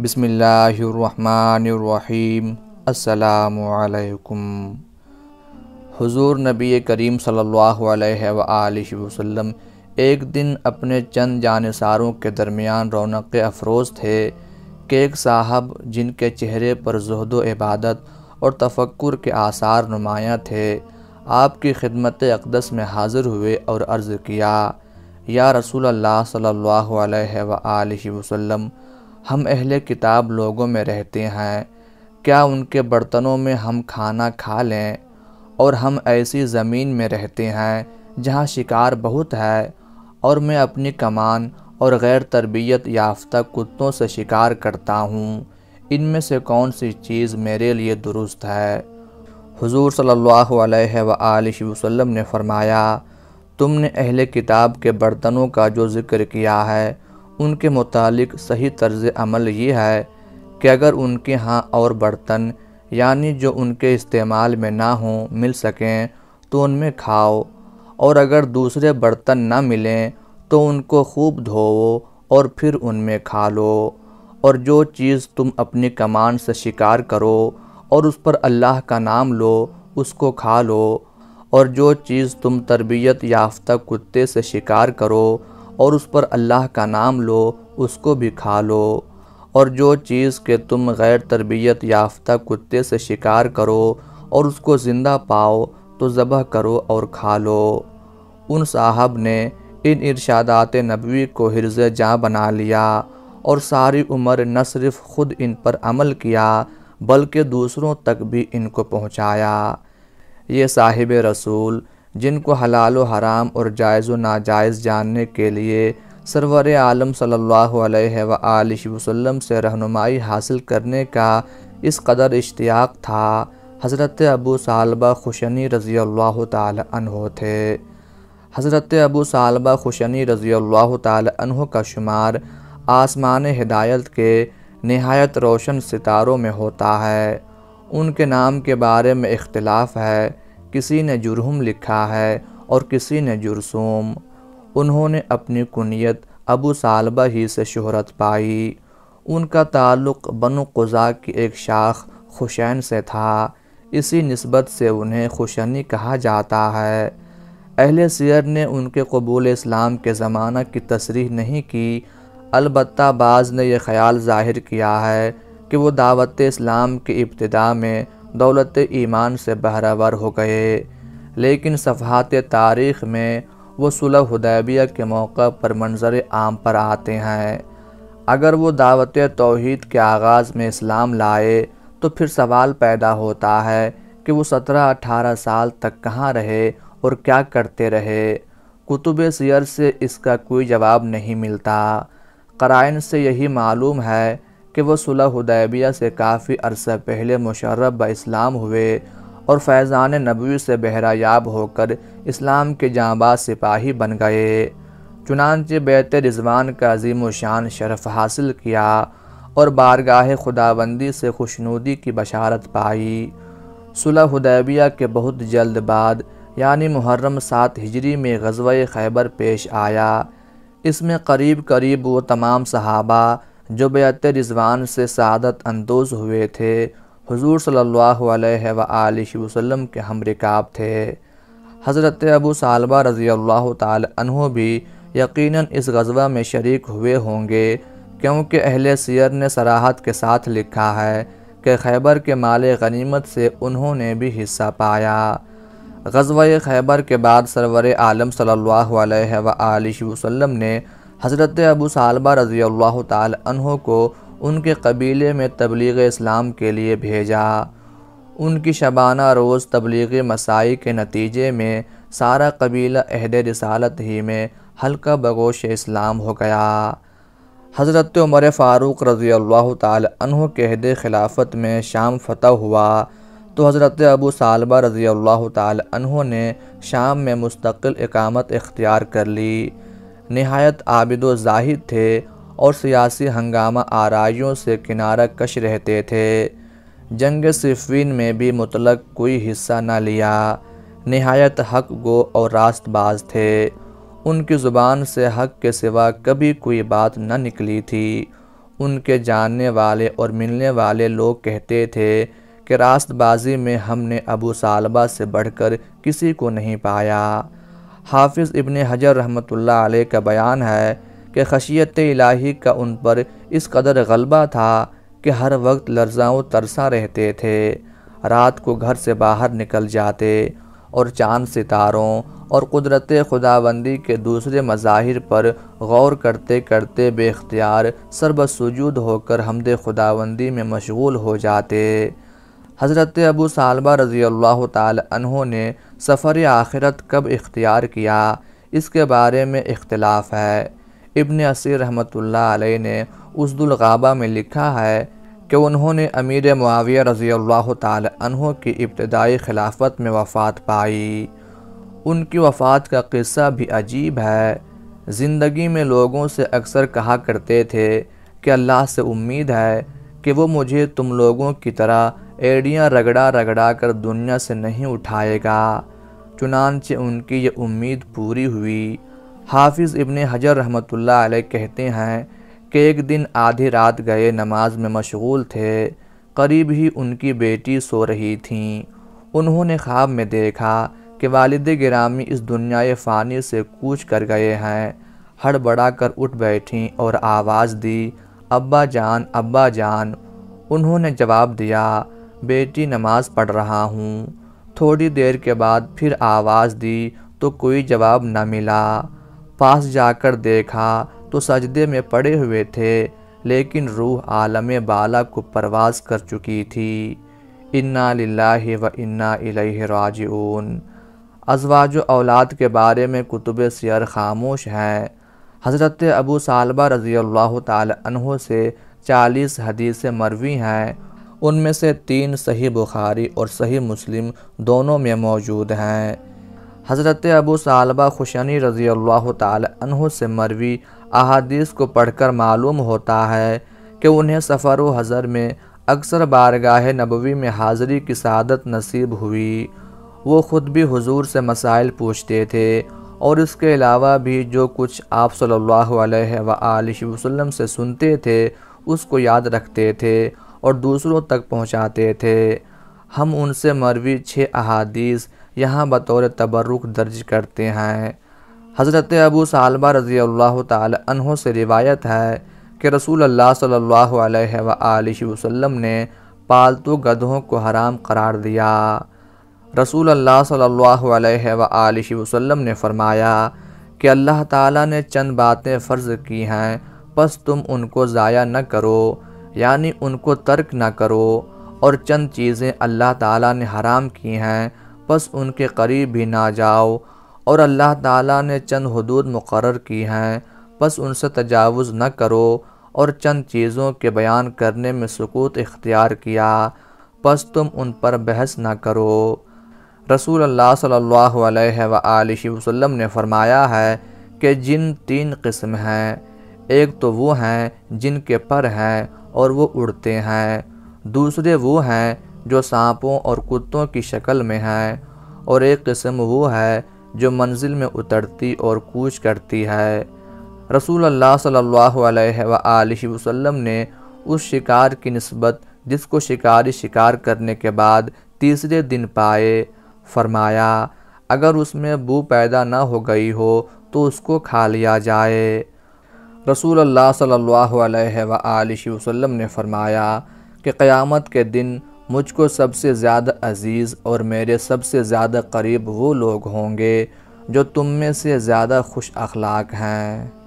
बिसमीम् अल्लाम हुजूर नबी करीम सल्लल्लाहु अलैहि वसल्लम एक दिन अपने चंद जानसारों के दरमियान रौनक अफरोज़ थे कि एक साहब जिनके चेहरे पर जहद इबादत और तफक्र के आसार नुमाया थे आपकी खिदमत अकदस में हाज़िर हुए और अर्ज़ किया या रसूल अल्लाह सल्लल्लाहु अलैहि वसल्लम हम अहले किताब लोगों में रहते हैं क्या उनके बर्तनों में हम खाना खा लें और हम ऐसी ज़मीन में रहते हैं जहाँ शिकार बहुत है और मैं अपनी कमान और गैर तरबियत याफ्ता कुत्तों से शिकार करता हूँ इनमें से कौन सी चीज़ मेरे लिए दुरुस्त है हुजूर सल्लल्लाहु अलैहि वसल्लम ने फरमाया तुमने अहले किताब के बर्तनों का जो ज़िक्र किया है उनके मुतालिक सही तर्ज अमल ये है कि अगर उनके यहाँ और बर्तन यानी जो उनके इस्तेमाल में ना हों मिल सकें तो उनमें खाओ और अगर दूसरे बर्तन ना मिलें तो उनको खूब धोवो और फिर उनमें खा लो और जो चीज़ तुम अपनी कमान से शिकार करो और उस पर अल्लाह का नाम लो उसको खा लो और जो चीज़ तुम तरबियत याफ्ता कुत्ते से शिकार करो और उस पर अल्लाह का नाम लो उसको भी खा लो और जो चीज़ के तुम गैर तरबियत याफ्ता कुत्ते से शिकार करो और उसको ज़िंदा पाओ तो ज़बह करो और खा लो उन साहब ने इन इरशादात नबी को हिरज जाँ बना लिया और सारी उम्र न सिर्फ ख़ुद इन पर अमल किया बल्कि दूसरों तक भी इनको पहुँचाया ये साहिब रसूल जिनको हलाल व हराम और जायज़ व नाजायज़ जानने के लिए सरवर आलम सल्लल्लाहु अलैहि वसल्लम से रहनुमाई हासिल करने का इस कदर इश्तियाक था हज़रत अबू सालबा खुशनी रज़ी अल्लाह तहो थे हज़रत अबू सालबा खुशनी रज़ी अल्लाह तहो का शुमार आसमान हिदायत के नहायत रोशन सितारों में होता है उनके नाम के बारे में इख्तलाफ है किसी ने जुरहुम लिखा है और किसी ने जुरसूम उन्होंने अपनी कुनीत अबू सालबा ही से शहरत पाई उनका ताल्लुक़ बनु कुज़ा की एक शाख खुशैन से था इसी नस्बत से उन्हें खुशनी कहा जाता है अहल सैर ने उनके कबूल इस्लाम के ज़माना की तसरीह नहीं की अलबत् बाज़ ने यह ख्याल ज़ाहिर किया है कि वो दावत इस्लाम के इब्तदा में दौलत ईमान से बहरावर हो गए लेकिन सफ़ात तारीख़ में वो सुलह हदैबिया के मौका पर मंजर आम पर आते हैं अगर वो दावत तोहद के आगाज़ में इस्लाम लाए तो फिर सवाल पैदा होता है कि वो सत्रह अठारह साल तक कहाँ रहे और क्या करते रहे कुतुब सियर से इसका कोई जवाब नहीं मिलता कराइन से यही मालूम है कि वह सुलह हदैबिया से काफ़ी अरसा पहले मुशर्रब ब इस्लाम हुए और फैज़ान नबी से बहरायाब होकर इस्लाम के जाँबाज सिपाही बन गए चुनानच बैत रिजवान का अजीम शान शरफ हासिल किया और बारगाह खुदाबंदी से खुशनूदी की बशारत पाई सुलह हदैबिया के बहुत जल्द बाद यानी मुहर्रम सात हिजरी में गजवा खैबर पेश आया इसमें करीब करीब वो तमाम सहाबा जो बेत रिजवान से सदत अंदोज हुए थे हजूर सल्ला वसल्लम के हम रिकाब थे हज़रत अबू सालबा रज़ी अल्लाह तु भी यकीन इस गजबा में शर्क हुए होंगे क्योंकि अहल सियर ने सराहत के साथ लिखा है कि खैबर के माल गनीमत से उन्होंने भी हिस्सा पाया गज़वा खैबर के बाद सरवर आलम सल्ला अलैहि ने हज़रत अबू सालबा रज़ी अल्लाह तहों को उनके कबीले में तबलीग इस्लाम के लिए भेजा उनकी शबाना रोज़ तबलीगी मसाई के नतीजे में सारा कबीला अहद रसालत ही में हल्का बगोश इस्लाम हो गया हज़रत उमर फ़ारूक रज़ी अल्लाह तहों के अहद खिलाफत में शाम फतह हुआ तो हज़रत अबू सालबा रज़ी अल्लाह तहों ने शाम में मुस्तकिल इकामत इख्तियार कर ली नहायत आबिद जाहिद थे और सियासी हंगामा आरइयों से किनारा कश रहते थे जंग सिफिन में भी मुतलक कोई हिस्सा ना लिया नहायत हक गो और रास्तबाज थे उनकी ज़ुबान से हक के सिवा कभी कोई बात न निकली थी उनके जानने वाले और मिलने वाले लोग कहते थे कि रास्तबाजी में हमने अबू सालबा से बढ़कर किसी को नहीं पाया हाफिज़ इबन हजर रहमत अलैह का बयान है कि खशियत इलाही का उन पर इस कदर गलबा था कि हर वक्त लर्जाओं तरसा रहते थे रात को घर से बाहर निकल जाते और चांद सितारों और कुदरत खुदाबंदी के दूसरे मज़ाहिर पर गौर करते करते बेख्तियार सरबसूजूद होकर हमद खुदाबंदी में मशगूल हो जाते हज़रत अबू सालबा रज़ी अल्लाह तहों ने सफ़र आखिरत कब इख्तियार किया इसके बारे में इख्तलाफ है इबन असीर रहमत ने उसदुलगाबा में लिखा है कि उन्होंने अमीर मुआविया रज़ी अल्लाह तहों की इब्तदाई खिलाफत में वफ़ात पाई उनकी वफ़ात का किस्सा भी अजीब है ज़िंदगी में लोगों से अक्सर कहा करते थे कि अल्लाह से उम्मीद है कि वो मुझे तुम लोगों की तरह एड़ियाँ रगड़ा रगड़ा कर दुनिया से नहीं उठाएगा चुनानचे उनकी ये उम्मीद पूरी हुई हाफिज़ इबन हजर रहमतुल्लाह अलैह कहते हैं कि एक दिन आधी रात गए नमाज में मशगूल थे करीब ही उनकी बेटी सो रही थी उन्होंने ख्वाब में देखा कि वालद ग्रामी इस दुनिया फ़ानी से कूच कर गए हैं हड़बड़ा कर उठ बैठी और आवाज़ दी अब्बा जान अब्बा जान उन्होंने जवाब दिया बेटी नमाज़ पढ़ रहा हूँ थोड़ी देर के बाद फिर आवाज़ दी तो कोई जवाब न मिला पास जाकर देखा तो सजदे में पड़े हुए थे लेकिन रूह आलम बाला को परवाज़ कर चुकी थी इन्ना लाही व इन्ना राजून अजवाज औलाद के बारे में कुतुब सियर खामोश हैं हज़रत अबू सालबा रज़ी अल्लाह तह से चालीस हदीसें मरवी हैं उनमें से तीन सही बुखारी और सही मुस्लिम दोनों में मौजूद हैं हज़रत अबू सालबा खुशनी रज़ी अल्लाह तह से मरवी अहादीस को पढ़कर मालूम होता है कि उन्हें सफ़र हज़र में अक्सर बारगाह नबवी में हाज़री की शादत नसीब हुई वो ख़ुद भी हुजूर से मसाइल पूछते थे और इसके अलावा भी जो कुछ आप सल्लल्लाहु अलैहि वसल्लम से सुनते थे उसको याद रखते थे और दूसरों तक पहुँचाते थे हम उनसे मरवी छः अहादीस यहाँ बतौर तबरुक दर्ज करते हैं हज़रत अबू सालबा रज़ी अल्लाह तहों से रिवायत है कि रसूल अल्लाह सल्ला वसम ने पालतू गधों को हराम करार दिया रसूल अल्लाह सल्ला वसम ने फरमाया कि अल्लाह ताला ने चंद बातें फ़र्ज़ की हैं बस तुम उनको ज़ाया न करो यानी उनको तर्क ना करो और चंद चीज़ें अल्लाह ताला ने हराम की हैं बस उनके करीब भी ना जाओ और अल्लाह ताला ने चंद हदूद मुकर की हैं बस उनसे तजावज़ न करो और चंद चीज़ों के बयान करने में सकूत इख्तियार किया बस तुम उन पर बहस न करो रसूल अल्लाह सल्लल्लाहु अलैहि वसल्लम ने फरमाया है कि जिन तीन किस्म हैं एक तो वो हैं जिनके पर हैं और वो उड़ते हैं दूसरे वो हैं जो सांपों और कुत्तों की शक्ल में हैं और एक किस्म वो है जो मंजिल में उतरती और कूच करती है रसूल अल्लाह सल्लल्लाहु अलैहि वसल्लम ने उस शिकार की नस्बत जिसको शिकारी शिकार करने के बाद तीसरे दिन पाए फरमाया अगर उसमें बू पैदा ना हो गई हो तो उसको खा लिया जाए रसूल अल्लाह सल्लल्लाहु अलैहि वसल्लम ने फरमाया कि क़यामत के दिन मुझको सबसे ज़्यादा अज़ीज़ और मेरे सबसे ज़्यादा करीब वो लोग होंगे जो तुम में से ज़्यादा खुश अखलाक हैं